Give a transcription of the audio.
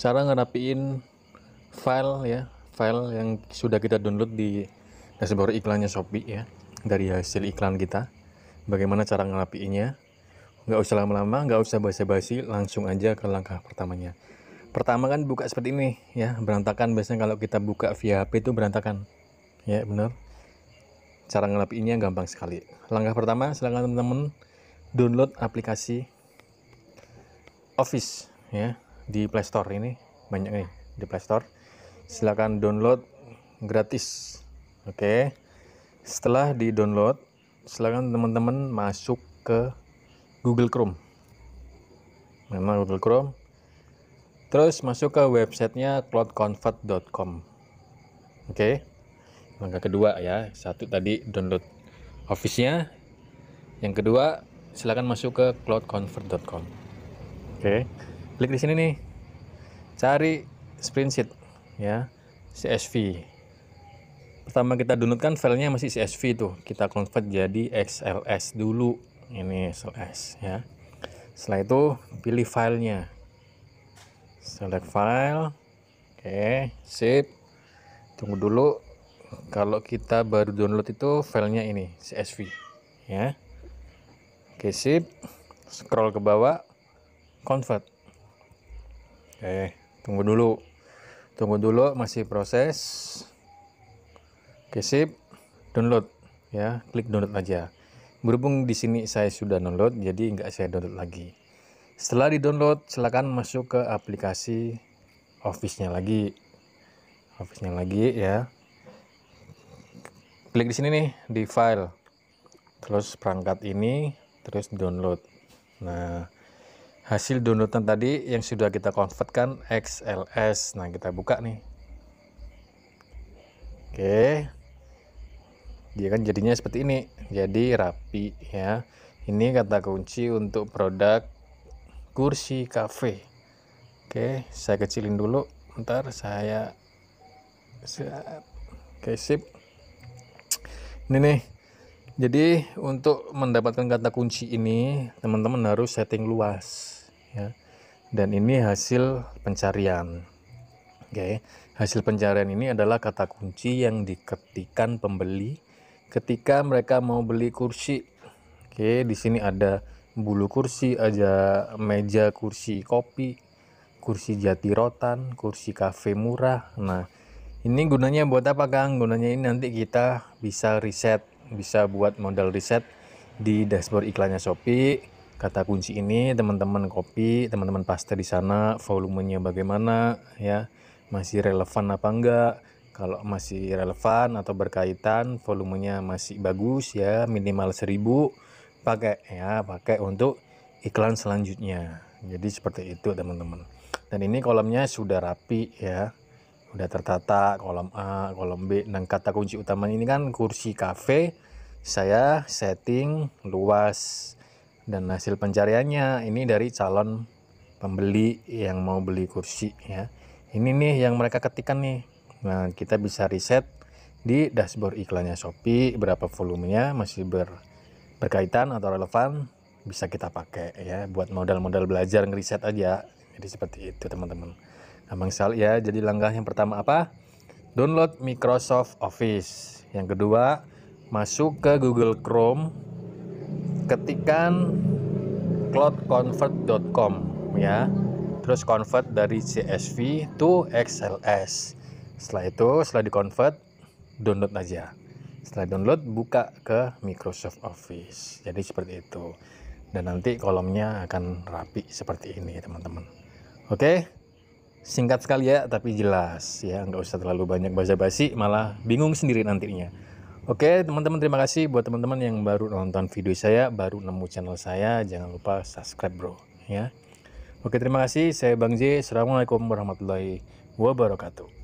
cara ngerapiin file ya file yang sudah kita download di dashboard iklannya Shopee ya dari hasil iklan kita bagaimana cara ngerapiinnya nggak usah lama-lama nggak usah basa-basi langsung aja ke langkah pertamanya pertama kan buka seperti ini ya berantakan biasanya kalau kita buka via HP itu berantakan ya benar cara ngelapinya gampang sekali langkah pertama silahkan teman-teman download aplikasi Office ya di Play Store ini banyak nih di Play Store. Silakan download gratis. Oke. Setelah di-download, silakan teman-teman masuk ke Google Chrome. Memang Google Chrome. Terus masuk ke websitenya cloudconvert.com. Oke. Langkah kedua ya, satu tadi download office-nya. Yang kedua, silakan masuk ke cloudconvert.com. Oke. Okay klik di sini nih cari sprint sheet ya CSV pertama kita download kan filenya masih CSV tuh kita convert jadi XLS dulu ini XLS ya setelah itu pilih filenya select file oke sip tunggu dulu kalau kita baru download itu filenya ini CSV ya oke sip scroll ke bawah convert Oke, eh, tunggu dulu. Tunggu dulu masih proses. Oke, sip. Download ya, klik download aja. Berhubung di sini saya sudah download, jadi nggak saya download lagi. Setelah di-download, silakan masuk ke aplikasi Office-nya lagi. Office-nya lagi ya. Klik di sini nih di file. Terus perangkat ini terus download. Nah, hasil downloadan tadi yang sudah kita convertkan XLS. Nah, kita buka nih. Oke. Dia kan jadinya seperti ini. Jadi rapi ya. Ini kata kunci untuk produk kursi cafe. Oke, saya kecilin dulu. Ntar saya Oke, sip. Ini nih. Jadi untuk mendapatkan kata kunci ini, teman-teman harus setting luas ya. Dan ini hasil pencarian. Oke, hasil pencarian ini adalah kata kunci yang diketikan pembeli ketika mereka mau beli kursi. Oke, di sini ada bulu kursi, ada meja kursi kopi, kursi jati rotan, kursi kafe murah. Nah, ini gunanya buat apa, Kang? Gunanya ini nanti kita bisa riset, bisa buat modal riset di dashboard iklannya Shopee kata kunci ini teman-teman kopi teman-teman pasta di sana volumenya bagaimana ya masih relevan apa enggak kalau masih relevan atau berkaitan volumenya masih bagus ya minimal 1000 pakai ya pakai untuk iklan selanjutnya jadi seperti itu teman-teman dan ini kolomnya sudah rapi ya udah tertata kolom A, kolom B dan kata kunci utama ini kan kursi kafe saya setting luas dan hasil pencariannya ini dari calon pembeli yang mau beli kursi ya ini nih yang mereka ketikan nih nah kita bisa riset di dashboard iklannya Shopee berapa volumenya masih ber, berkaitan atau relevan bisa kita pakai ya buat modal-modal belajar ngeriset aja jadi seperti itu teman-teman gampang sekali ya jadi langkah yang pertama apa download Microsoft Office yang kedua masuk ke Google Chrome ketikan cloudconvert.com ya terus convert dari CSV to XLS setelah itu setelah di convert download aja setelah download buka ke Microsoft Office jadi seperti itu dan nanti kolomnya akan rapi seperti ini teman-teman oke singkat sekali ya tapi jelas ya nggak usah terlalu banyak basa-basi malah bingung sendiri nantinya Oke teman-teman terima kasih buat teman-teman yang baru nonton video saya, baru nemu channel saya, jangan lupa subscribe bro ya. Oke terima kasih, saya Bang J, Assalamualaikum warahmatullahi wabarakatuh.